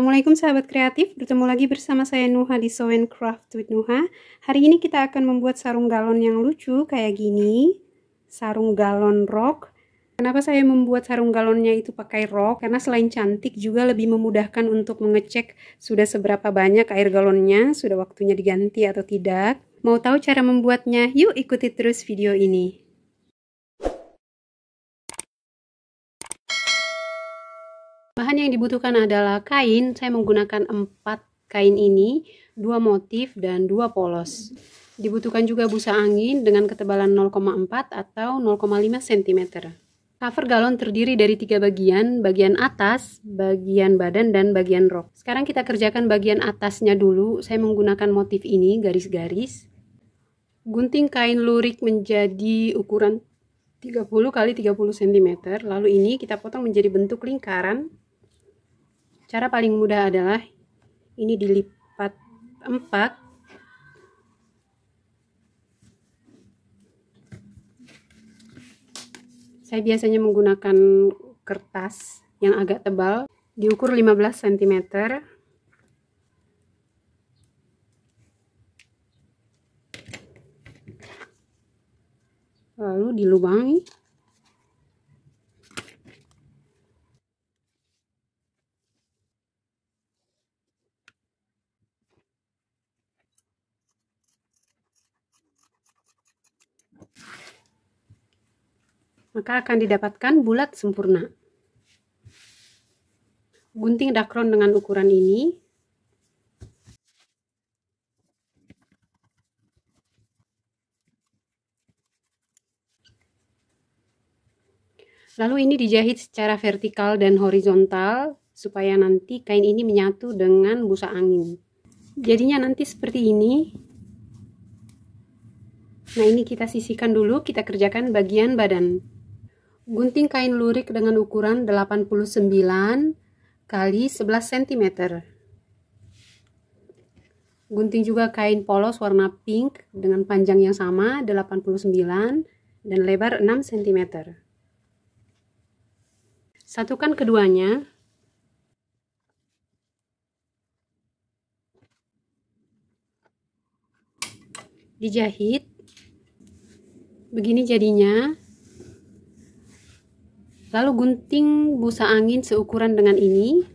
Assalamualaikum sahabat kreatif, bertemu lagi bersama saya Nuha di Sew and Craft with Nuha. Hari ini kita akan membuat sarung galon yang lucu kayak gini, sarung galon rok. Kenapa saya membuat sarung galonnya itu pakai rok? Karena selain cantik juga lebih memudahkan untuk mengecek sudah seberapa banyak air galonnya, sudah waktunya diganti atau tidak. Mau tahu cara membuatnya? Yuk ikuti terus video ini. yang dibutuhkan adalah kain. Saya menggunakan empat kain ini, dua motif dan dua polos. Dibutuhkan juga busa angin dengan ketebalan 0,4 atau 0,5 cm. Cover galon terdiri dari tiga bagian, bagian atas, bagian badan, dan bagian rok. Sekarang kita kerjakan bagian atasnya dulu, saya menggunakan motif ini, garis-garis. Gunting kain lurik menjadi ukuran 30 x 30 cm, lalu ini kita potong menjadi bentuk lingkaran Cara paling mudah adalah ini dilipat 4 Saya biasanya menggunakan kertas yang agak tebal, diukur 15 cm. Lalu dilubangi maka akan didapatkan bulat sempurna. Gunting dakron dengan ukuran ini. Lalu ini dijahit secara vertikal dan horizontal supaya nanti kain ini menyatu dengan busa angin. Jadinya nanti seperti ini. Nah ini kita sisihkan dulu, kita kerjakan bagian badan gunting kain lurik dengan ukuran 89 kali 11 cm gunting juga kain polos warna pink dengan panjang yang sama 89 dan lebar 6 cm satukan keduanya dijahit begini jadinya Lalu gunting busa angin seukuran dengan ini.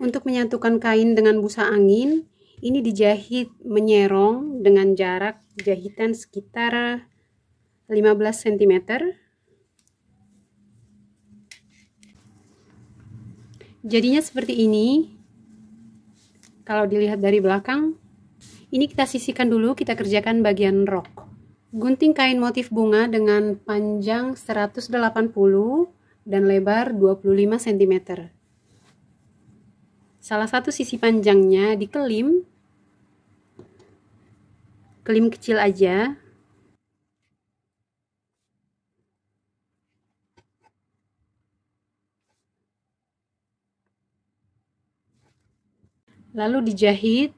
Untuk menyatukan kain dengan busa angin, ini dijahit menyerong dengan jarak jahitan sekitar 15 cm. jadinya seperti ini kalau dilihat dari belakang ini kita sisihkan dulu kita kerjakan bagian rok gunting kain motif bunga dengan panjang 180 dan lebar 25 cm salah satu sisi panjangnya dikelim kelim kecil aja lalu dijahit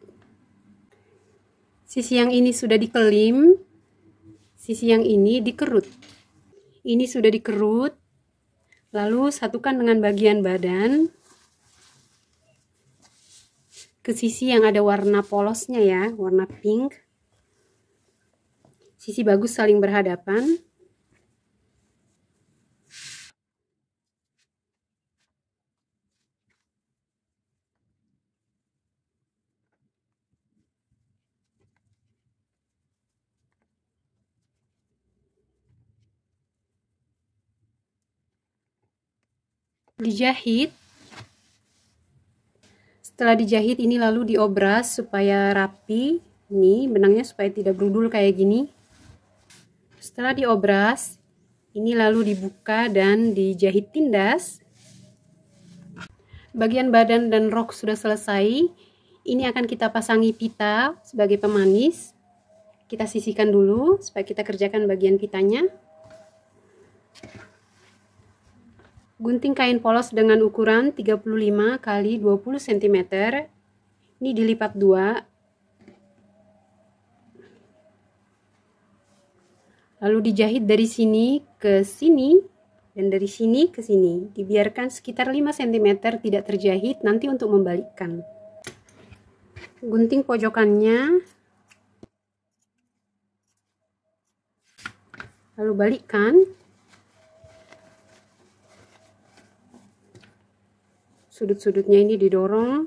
sisi yang ini sudah dikelim sisi yang ini dikerut ini sudah dikerut lalu satukan dengan bagian badan ke sisi yang ada warna polosnya ya warna pink sisi bagus saling berhadapan dijahit setelah dijahit ini lalu diobras supaya rapi ini benangnya supaya tidak berudul kayak gini setelah diobras ini lalu dibuka dan dijahit tindas bagian badan dan rok sudah selesai ini akan kita pasangi pita sebagai pemanis kita sisihkan dulu supaya kita kerjakan bagian pitanya Gunting kain polos dengan ukuran 35 x 20 cm. Ini dilipat dua. Lalu dijahit dari sini ke sini dan dari sini ke sini. Dibiarkan sekitar 5 cm tidak terjahit nanti untuk membalikkan. Gunting pojokannya. Lalu balikkan. sudut-sudutnya ini didorong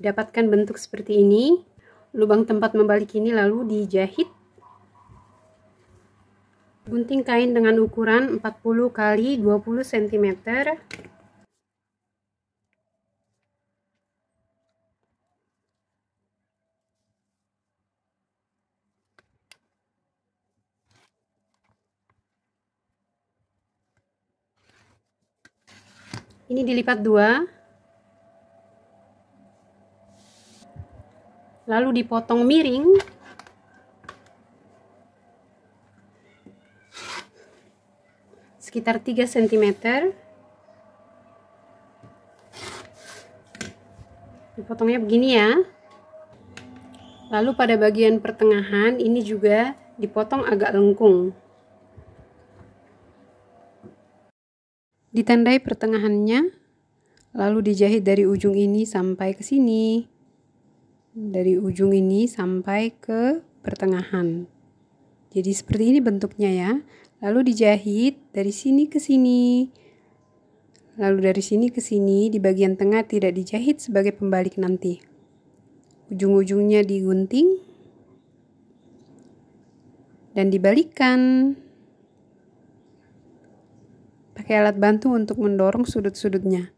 dapatkan bentuk seperti ini lubang tempat membalik ini lalu dijahit gunting kain dengan ukuran 40 kali 20 cm ini dilipat dua lalu dipotong miring sekitar 3 cm dipotongnya begini ya lalu pada bagian pertengahan ini juga dipotong agak lengkung Ditandai pertengahannya, lalu dijahit dari ujung ini sampai ke sini. Dari ujung ini sampai ke pertengahan. Jadi seperti ini bentuknya ya. Lalu dijahit dari sini ke sini. Lalu dari sini ke sini di bagian tengah tidak dijahit sebagai pembalik nanti. Ujung-ujungnya digunting dan dibalikkan. Pakai alat bantu untuk mendorong sudut-sudutnya.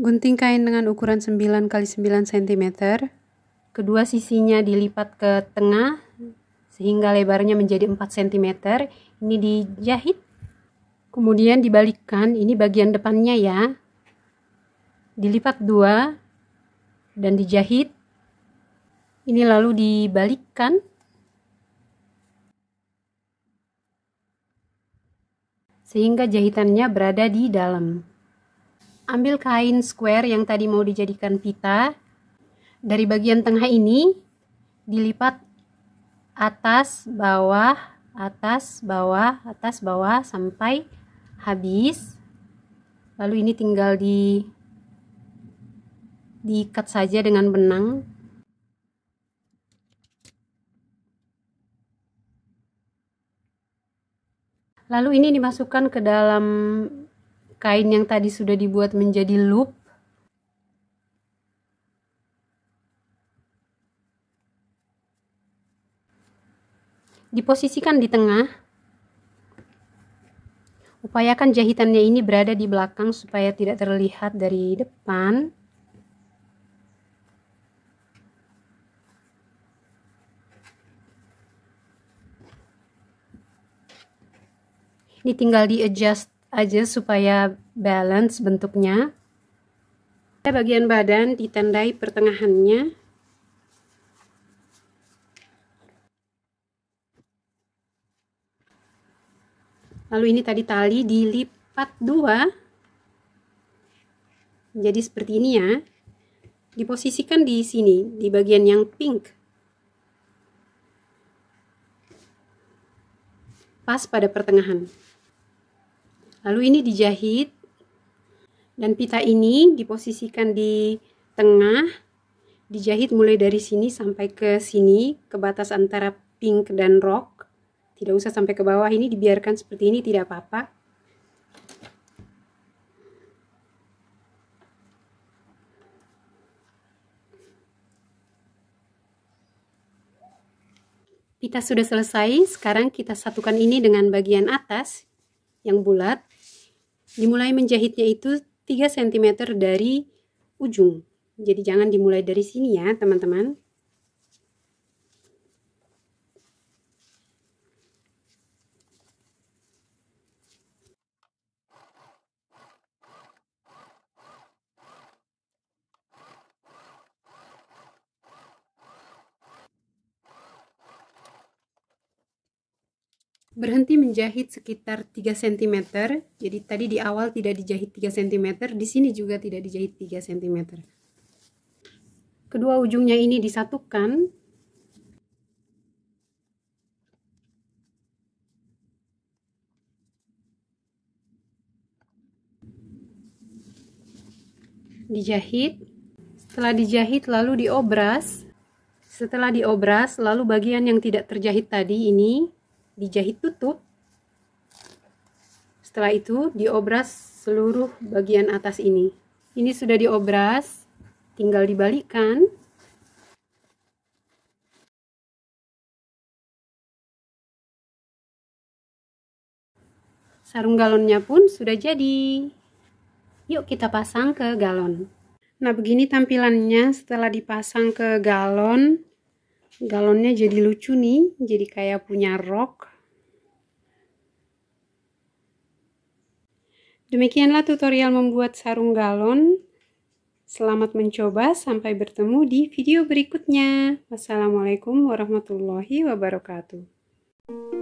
Gunting kain dengan ukuran 9 x 9 cm. Kedua sisinya dilipat ke tengah sehingga lebarnya menjadi 4 cm. Ini dijahit. Kemudian dibalikkan, ini bagian depannya ya. Dilipat dua dan dijahit. Ini lalu dibalikkan sehingga jahitannya berada di dalam. Ambil kain square yang tadi mau dijadikan pita. Dari bagian tengah ini dilipat atas, bawah, atas, bawah, atas, bawah sampai habis. Lalu ini tinggal di diikat saja dengan benang lalu ini dimasukkan ke dalam kain yang tadi sudah dibuat menjadi loop diposisikan di tengah upayakan jahitannya ini berada di belakang supaya tidak terlihat dari depan Ini tinggal di adjust aja supaya balance bentuknya. Bagian badan ditandai pertengahannya. Lalu ini tadi tali dilipat dua. Jadi seperti ini ya. Diposisikan di sini, di bagian yang pink. Pas pada pertengahan lalu ini dijahit dan pita ini diposisikan di tengah dijahit mulai dari sini sampai ke sini ke batas antara pink dan rock tidak usah sampai ke bawah ini dibiarkan seperti ini tidak apa-apa Pita sudah selesai, sekarang kita satukan ini dengan bagian atas yang bulat. Dimulai menjahitnya itu 3 cm dari ujung. Jadi jangan dimulai dari sini ya, teman-teman. berhenti menjahit sekitar 3 cm. Jadi tadi di awal tidak dijahit 3 cm, di sini juga tidak dijahit 3 cm. Kedua ujungnya ini disatukan. Dijahit. Setelah dijahit lalu diobras. Setelah diobras, lalu bagian yang tidak terjahit tadi ini dijahit tutup setelah itu diobras seluruh bagian atas ini ini sudah diobras tinggal dibalikkan sarung galonnya pun sudah jadi yuk kita pasang ke galon nah begini tampilannya setelah dipasang ke galon galonnya jadi lucu nih jadi kayak punya rok demikianlah tutorial membuat sarung galon selamat mencoba sampai bertemu di video berikutnya wassalamualaikum warahmatullahi wabarakatuh